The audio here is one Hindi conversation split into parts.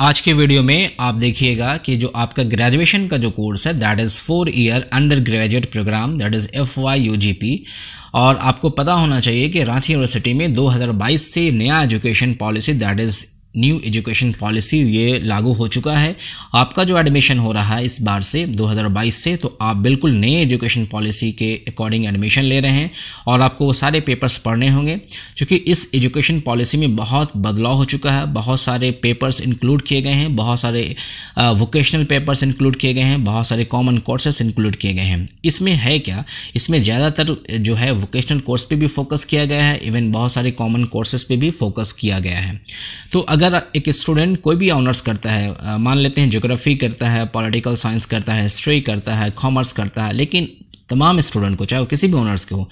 आज के वीडियो में आप देखिएगा कि जो आपका ग्रेजुएशन का जो कोर्स है that is four year undergraduate program that is F Y U G P और आपको पता होना चाहिए कि रांची यूनिवर्सिटी में 2022 से नया education policy that is new education policy ये लागू हो चुका है आपका जो एडमिशन हो रहा है इस बार से 2022 से तो आप बिल्कुल नए एजुकेशन पॉलिसी के अकॉर्डिंग एडमिशन ले रहे हैं और आपको वो सारे पेपर्स पढ़ने होंगे क्योंकि इस एजुकेशन पॉलिसी में बहुत बदलाव हो चुका है बहुत सारे पेपर्स इंक्लूड किए गए हैं बहुत सारे वोकेशनल पेपर्स इंक्लूड किए गए हैं बहुत सारे कॉमन कोर्सेस इंक्लूड किए गए हैं इसमें है क्या इसमें ज़्यादातर जो है वोकेशनल कोर्स पर भी फोकस किया गया है इवन बहुत सारे कॉमन कोर्सेज पर भी फोकस किया गया है तो अगर अगर एक स्टूडेंट कोई भी ऑनर्स करता है मान लेते हैं जोग्राफी करता है पॉलिटिकल साइंस करता है हिस्ट्री करता है कॉमर्स करता है लेकिन तमाम स्टूडेंट को चाहे वो किसी भी ऑनर्स के हो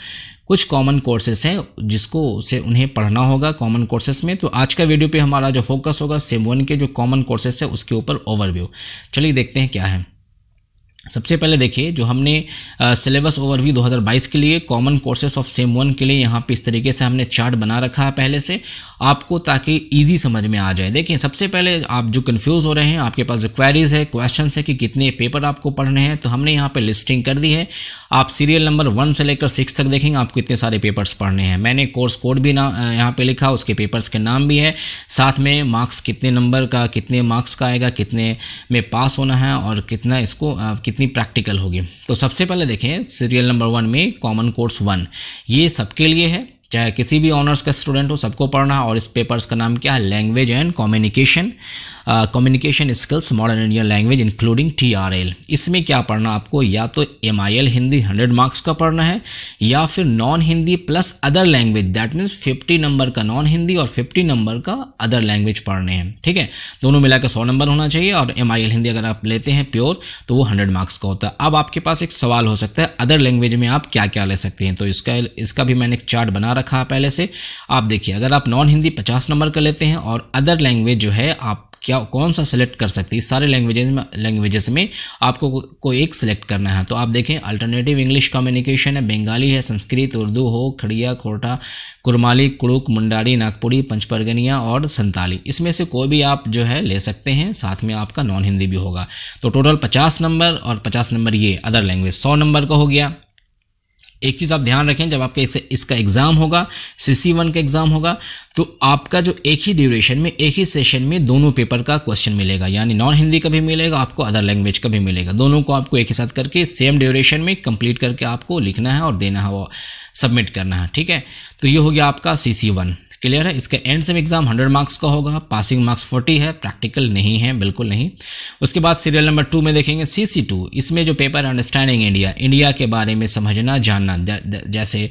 कुछ कॉमन कोर्सेस हैं जिसको से उन्हें पढ़ना होगा कॉमन कोर्सेस में तो आज का वीडियो पे हमारा जो फोकस होगा सेम वन के जो कॉमन कोर्सेस है उसके ऊपर ओवरव्यू चलिए देखते हैं क्या है सबसे पहले देखिए जो हमने सिलेबस ओवरव्यू 2022 के लिए common courses of sem one के लिए यहाँ पे इस तरीके से हमने चार्ट बना रखा है पहले से आपको ताकि इजी समझ में आ जाए देखिए सबसे पहले आप जो कंफ्यूज हो रहे हैं आपके पास जो क्वेरीज है क्वेश्चन है कि कितने पेपर आपको पढ़ने हैं तो हमने यहाँ पर लिस्टिंग कर दी है आप सीरियल नंबर वन से लेकर सिक्स तक देखेंगे आपको इतने सारे पेपर्स पढ़ने हैं मैंने कोर्स कोड भी ना यहाँ पर लिखा उसके पेपर्स के नाम भी है साथ में मार्क्स कितने नंबर का कितने मार्क्स का आएगा कितने में पास होना है और कितना इसको कितनी प्रैक्टिकल होगी तो सबसे पहले देखें सीरियल नंबर वन में कॉमन कोर्स वन ये सबके लिए है चाहे किसी भी ऑनर्स का स्टूडेंट हो सबको पढ़ना और इस पेपर्स का नाम क्या है language and communication communication skills modern Indian language including T R L इसमें क्या पढ़ना आपको या तो M I L Hindi hundred marks का पढ़ना है या फिर non Hindi plus other language that means fifty number का नॉन हिंदी और फिफ्टी नंबर का अदर लैंग्वेज पढ़ने हैं ठीक है दोनों मिलाकर सौ नंबर होना चाहिए और एम आई एल हिंदी अगर आप लेते हैं प्योर तो वो हंड्रेड मार्क्स का होता है अब आपके पास एक सवाल हो सकता है अदर लैंग्वेज में आप क्या क्या ले सकते हैं तो इसका इसका भी मैंने एक चार्ट बना रखा है पहले से आप देखिए अगर आप नॉन हिंदी पचास नंबर का लेते हैं और अदर लैंग्वेज जो है आप क्या कौन सा सेलेक्ट कर सकती है सारे लैंग्वेजेस में लैंग्वेजेस में आपको को, को एक सेलेक्ट करना है तो आप देखें अल्टरनेटिव इंग्लिश कम्युनिकेशन है बंगाली है संस्कृत उर्दू हो खड़िया खोटा कुरमाली कुड़ुक मुंडारी नागपुरी पंचपरगनिया और संताली इसमें से कोई भी आप जो है ले सकते हैं साथ में आपका नॉन हिंदी भी होगा तो टोटल पचास नंबर और पचास नंबर ये अदर लैंग्वेज सौ नंबर का हो गया एक चीज़ आप ध्यान रखें जब आपके एक इसका एग्ज़ाम होगा सी सी वन का एग्ज़ाम होगा तो आपका जो एक ही ड्यूरेशन में एक ही सेशन में दोनों पेपर का क्वेश्चन मिलेगा यानी नॉन हिंदी का भी मिलेगा आपको अदर लैंग्वेज का भी मिलेगा दोनों को आपको एक ही साथ करके सेम ड्यूरेशन में कंप्लीट करके आपको लिखना है और देना है वो सबमिट करना है ठीक है तो ये हो गया आपका सी सी वन क्लियर है इसका एंड सेम एग्जाम 100 मार्क्स का होगा पासिंग मार्क्स 40 है प्रैक्टिकल नहीं है बिल्कुल नहीं उसके बाद सीरियल नंबर टू में देखेंगे सी सी टू इसमें जो पेपर अंडरस्टैंडिंग इंडिया इंडिया के बारे में समझना जानना जैसे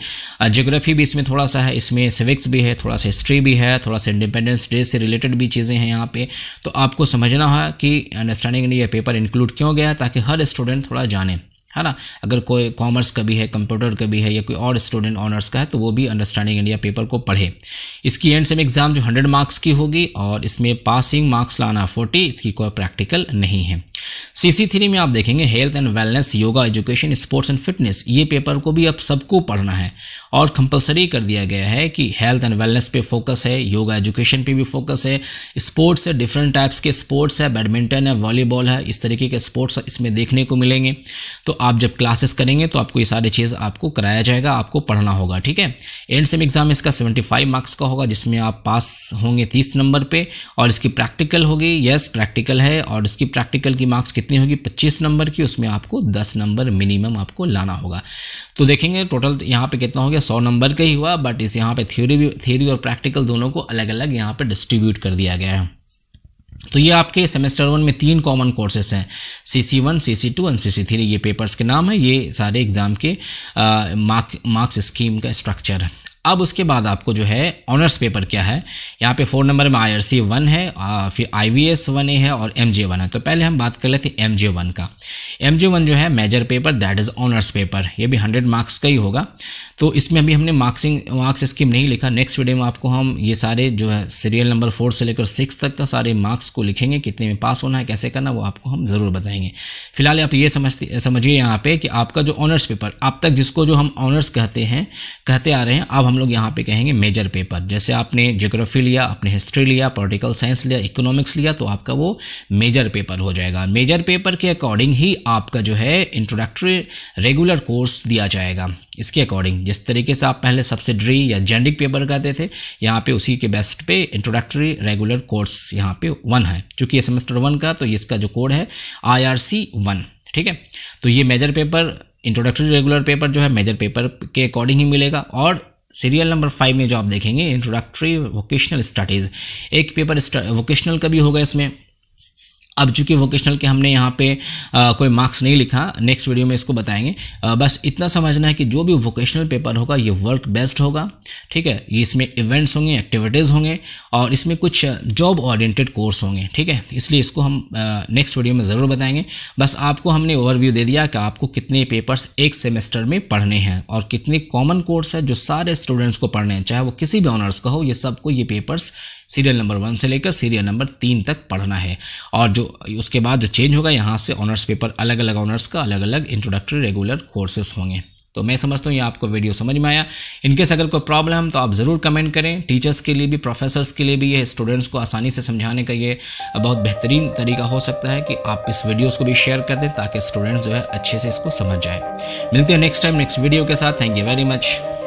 जोग्राफी भी इसमें थोड़ा सा है इसमें सिविक्स भी है थोड़ा सा हिस्ट्री भी है थोड़ा सा इंडिपेंडेंस डे से रिलेटेड भी चीज़ें हैं यहाँ पर तो आपको समझना है कि अंडरस्टैंडिंग इंडिया पेपर इंक्लूड क्यों गया ताकि हर स्टूडेंट थोड़ा जाने है ना अगर कोई कॉमर्स का भी है कंप्यूटर का भी है या कोई और स्टूडेंट ऑनर्स का है तो वो भी अंडरस्टैंडिंग इंडिया पेपर को पढ़े इसकी एंड सेम एग्ज़ाम जो हंड्रेड मार्क्स की होगी और इसमें पासिंग मार्क्स लाना फोर्टी इसकी कोई प्रैक्टिकल नहीं है सी सी थ्री में आप देखेंगे health and wellness yoga education sports and fitness ये पेपर को भी अब सबको पढ़ना है और कंपलसरी कर दिया गया है कि हेल्थ एंड वेलनेस पे फोकस है योगा एजुकेशन पे भी फोकस है स्पोर्ट्स है डिफरेंट टाइप्स के स्पोर्ट्स है बैडमिंटन है वॉलीबॉल है इस तरीके के स्पोर्ट्स इसमें देखने को मिलेंगे तो आप जब क्लासेस करेंगे तो आपको ये सारी चीज़ आपको कराया जाएगा आपको पढ़ना होगा ठीक है एंड सेम एग्जाम इसका सेवेंटी फाइव मार्क्स का होगा जिसमें आप पास होंगे तीस नंबर पर और इसकी प्रैक्टिकल होगी यस प्रैक्टिकल है और इसकी प्रैक्टिकल की मार्क्स कितनी होगी पच्चीस नंबर की उसमें आपको दस नंबर मिनिमम आपको लाना होगा तो देखेंगे टोटल यहाँ पर कितना हो गया सौ नंबर का ही हुआ बट इस यहाँ पे थ्योरी भी थ्योरी और प्रैक्टिकल दोनों को अलग अलग यहाँ पे डिस्ट्रीब्यूट कर दिया गया है तो ये आपके सेमेस्टर वन में तीन कॉमन कोर्सेस हैं C C one C C two and C C three ये पेपर्स के नाम है ये सारे एग्ज़ाम के मार्क मार्क्स स्कीम का स्ट्रक्चर है अब उसके बाद आपको जो है ऑनर्स पेपर क्या है यहाँ पे फोर नंबर में आई आर सी वन है आ, फिर I V S one A है और एम जे वन है तो पहले हम बात कर लेते हैं एम जे वन का एम जे वन जो है major paper that is honours paper ये भी हंड्रेड मार्क्स का ही होगा तो इसमें अभी हमने मार्क्सिंग मार्क्स स्कीम नहीं लिखा नेक्स्ट वीडियो में आपको हम ये सारे जो है सीरियल नंबर फोर से लेकर सिक्स तक का सारे मार्क्स को लिखेंगे कितने में पास होना है कैसे करना वो आपको हम ज़रूर बताएंगे फिलहाल आप ये समझते समझिए यहाँ पर कि आपका जो ऑनर्स पेपर अब तक जिसको जो हम ऑनर्स कहते हैं कहते आ रहे हैं अब हम हम लोग यहाँ पे कहेंगे मेजर पेपर जैसे आपने जोग्राफी लिया आपने हिस्ट्री लिया पॉलिटिकल साइंस लिया इकोनॉमिक्स लिया तो आपका वो मेजर पेपर हो जाएगा मेजर पेपर के अकॉर्डिंग ही आपका जो है इंट्रोडक्टरी रेगुलर कोर्स दिया जाएगा इसके अकॉर्डिंग जिस तरीके से आप पहले सब्सिडरी या जेनरिक पेपर करते थे यहाँ पे उसी के बेस्ट पे इंट्रोडक्टरी रेगुलर कोर्स यहाँ पे वन है क्योंकि ये सेमेस्टर वन का तो इसका जो कोड है आई आर सी वन ठीक है तो ये major paper introductory regular paper जो है मेजर पेपर के अकॉर्डिंग ही मिलेगा और सीरियल नंबर फाइव में जो आप देखेंगे इंट्रोडक्टरी वोकेशनल स्टडीज़ एक पेपर वोकेशनल का भी होगा इसमें अब चूंकि वोकेशनल के हमने यहाँ पे आ, कोई मार्क्स नहीं लिखा नेक्स्ट वीडियो में इसको बताएंगे आ, बस इतना समझना है कि जो भी वोकेशनल पेपर होगा ये वर्क बेस्ट होगा ठीक है ये इसमें इवेंट्स होंगे एक्टिविटीज़ होंगे और इसमें कुछ जॉब ओरिएंटेड कोर्स होंगे ठीक है इसलिए इसको हम नेक्स्ट वीडियो में ज़रूर बताएंगे बस आपको हमने ओवरव्यू दे दिया कि आपको कितने पेपर्स एक सेमेस्टर में पढ़ने हैं और कितने कॉमन कोर्स है जो सारे स्टूडेंट्स को पढ़ने हैं चाहे वो किसी भी ऑनर्स का हो ये सबको ये पेपर्स सीरियल नंबर वन से लेकर सीरियल नंबर तीन तक पढ़ना है और जो उसके बाद जो चेंज होगा यहाँ से ऑनर्स पेपर अलग अलग ऑनर्स का अलग अलग इंट्रोडक्टरी रेगुलर कोर्सेस होंगे तो मैं समझता हूँ ये आपको वीडियो समझ में आया इनकेस अगर कोई प्रॉब्लम तो आप ज़रूर कमेंट करें टीचर्स के लिए भी प्रोफेसर्स के लिए भी ये स्टूडेंट्स को आसानी से समझाने का ये बहुत बेहतरीन तरीका हो सकता है कि आप इस वीडियोस को भी शेयर कर दें ताकि स्टूडेंट्स जो है अच्छे से इसको समझ जाएँ मिलते हैं नेक्स्ट टाइम नेक्स्ट वीडियो के साथ थैंक यू वेरी मच